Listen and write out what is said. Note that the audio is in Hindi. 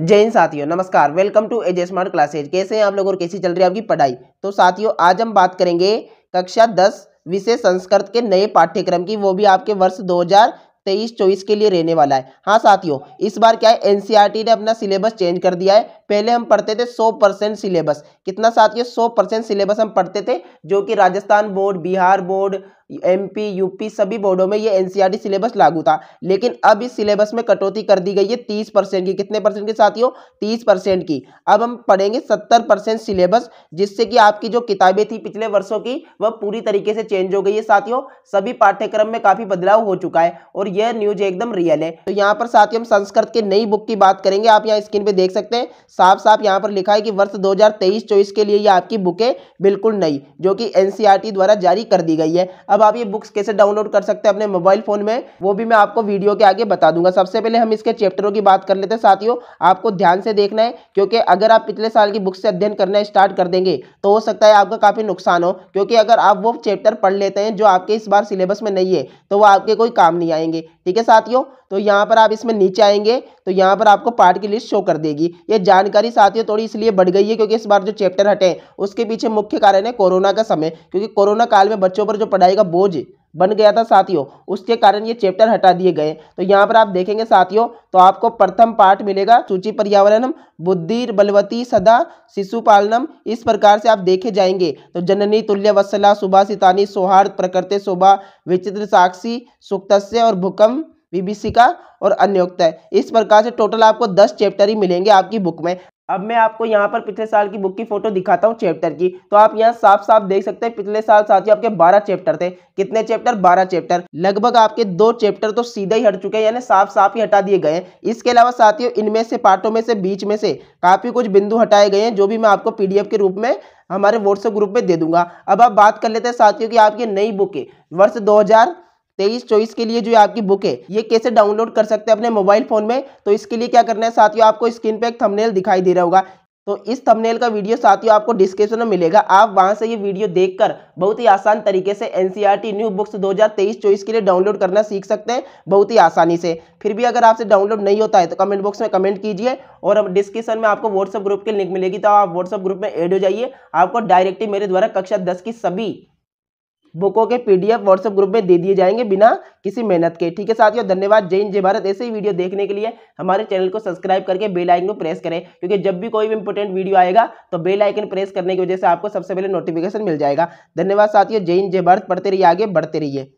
जय हिंद साथियों नमस्कार welcome to AJ smart classes कैसे हैं आप लोग और कैसी चल रही है आपकी पढ़ाई तो साथियों आज हम बात करेंगे कक्षा दस विषय संस्कृत के नए पाठ्यक्रम की वो भी आपके वर्ष 2023-24 के लिए रहने वाला है हाँ साथियों इस बार क्या है एनसीईआरटी e ने अपना सिलेबस चेंज कर दिया है पहले हम पढ़ते थे सौ परसेंट सिलेबस कितना साथियों सौ परसेंट सिलेबस हम पढ़ते थे जो कि Rajasthan board Bihar board MP UP सभी बोर्डों में ये एनसीईआरटी सिलेबस e लागू था लेकिन अब इस सिलेबस में कटौती कर दी गई है तीस परसेंट की कितने परसेंट के साथियों तीस परसेंट की अब हम पढ़ेंगे सत्तर परसेंट सिलेबस जिससे कि आपकी जो किताबें थी पिछले वर्षों की वह पूरी तरीके से चेंज हो गई है साथियों सभी पाठ्यक्रम में काफी बदलाव हो चुका है और यह न्यूज एकदम रियल है तो यहाँ पर साथियों हम संस्कृत के नई बुक की बात करेंगे आप यहाँ स्क्रीन पर देख सकते हैं साफ साफ यहाँ पर लिखा है कि वर्ष दो हजार के लिए ये आपकी बुकें बिल्कुल नई जो कि टी e द्वारा जारी कर दी गई है अब अब आप ये बुक्स कैसे डाउनलोड कर सकते हैं अपने मोबाइल फ़ोन में वो भी मैं आपको वीडियो के आगे बता दूंगा सबसे पहले हम इसके चैप्टरों की बात कर लेते हैं साथियों आपको ध्यान से देखना है क्योंकि अगर आप पिछले साल की बुक्स से अध्ययन करना स्टार्ट कर देंगे तो हो सकता है आपका काफ़ी नुकसान हो क्योंकि अगर आप वो चैप्टर पढ़ लेते हैं जो आपके इस बार सिलेबस में नहीं है तो वो आपके कोई काम नहीं आएंगे ठीक है साथियों तो यहाँ पर आप इसमें नीचे आएंगे तो यहाँ पर आपको पार्ट की लिस्ट शो कर देगी ये जानकारी साथियों थोड़ी इसलिए बढ़ गई है क्योंकि इस बार जो चैप्टर हटे उसके पीछे मुख्य कारण है कोरोना का समय क्योंकि कोरोना काल में बच्चों पर जो पढ़ाई का बोझ बन गया था साथियों उसके कारण ये चैप्टर हटा दिए गए तो यहाँ पर आप देखेंगे साथियों तो आपको प्रथम पाठ मिलेगा सूची पर्यावरणम बुद्धि बलवती सदा शिशुपालनम इस प्रकार से आप देखे जाएंगे तो जननी तुल्य वसला सुभा सितानी सौहार्द प्रकृति शोभा विचित्र साक्षी सुक्तस्य और भूकंप बीबीसी का और अन्योक्त है इस प्रकार से टोटल आपको दस चैप्टर ही मिलेंगे आपकी बुक में अब मैं आपको यहाँ पर पिछले साल की बुक की फोटो दिखाता हूँ चैप्टर की तो आप यहाँ साफ साफ देख सकते हैं पिछले साल साथियों आपके 12 चैप्टर थे कितने चैप्टर 12 चैप्टर लगभग आपके दो चैप्टर तो सीधे ही हट चुके हैं यानी साफ साफ ही हटा दिए गए हैं इसके अलावा साथियों इनमें से पार्टों में से बीच में से काफ़ी कुछ बिंदु हटाए गए हैं जो भी मैं आपको पी के रूप में हमारे व्हाट्सएप ग्रुप में दे दूंगा अब आप बात कर लेते हैं साथियों की आपकी नई बुक वर्ष दो तेईस चौबीस के लिए जो आपकी बुक है ये कैसे डाउनलोड कर सकते हैं अपने मोबाइल फोन में तो इसके लिए क्या करना है साथियों आपको स्क्रीन पे एक थंबनेल दिखाई दे रहा होगा तो इस थंबनेल का वीडियो साथियों आपको डिस्क्रिप्शन में मिलेगा आप वहां से ये वीडियो देखकर बहुत ही आसान तरीके से एनसीईआरटी न्यू बुक्स 2023-24 के लिए डाउनलोड करना सीख सकते हैं बहुत ही आसानी से फिर भी अगर आपसे डाउनलोड नहीं होता है तो कमेंट बॉक्स में कमेंट कीजिए और अब डिस्क्रिप्शन में आपको व्हाट्सअप ग्रुप की लिंक मिलेगी तो आप व्हाट्सअप ग्रुप में एड हो जाइए आपको डायरेक्टली मेरे द्वारा कक्षा दस की सभी बुकों के पीडीएफ व्हाट्सएप ग्रुप में दे दिए जाएंगे बिना किसी मेहनत के ठीक है साथियों धन्यवाद जय हिंद जय भारत ऐसे ही वीडियो देखने के लिए हमारे चैनल को सब्सक्राइब करके बेल आइकन को प्रेस करें क्योंकि जब भी कोई भी इंपॉर्टेंट वीडियो आएगा तो बेल आइकन प्रेस करने की वजह से आपको सबसे पहले नोटिफिकेशन मिल जाएगा धन्यवाद साथियों जय हिंद जय भारत पढ़ते रहिए आगे बढ़ते रहिए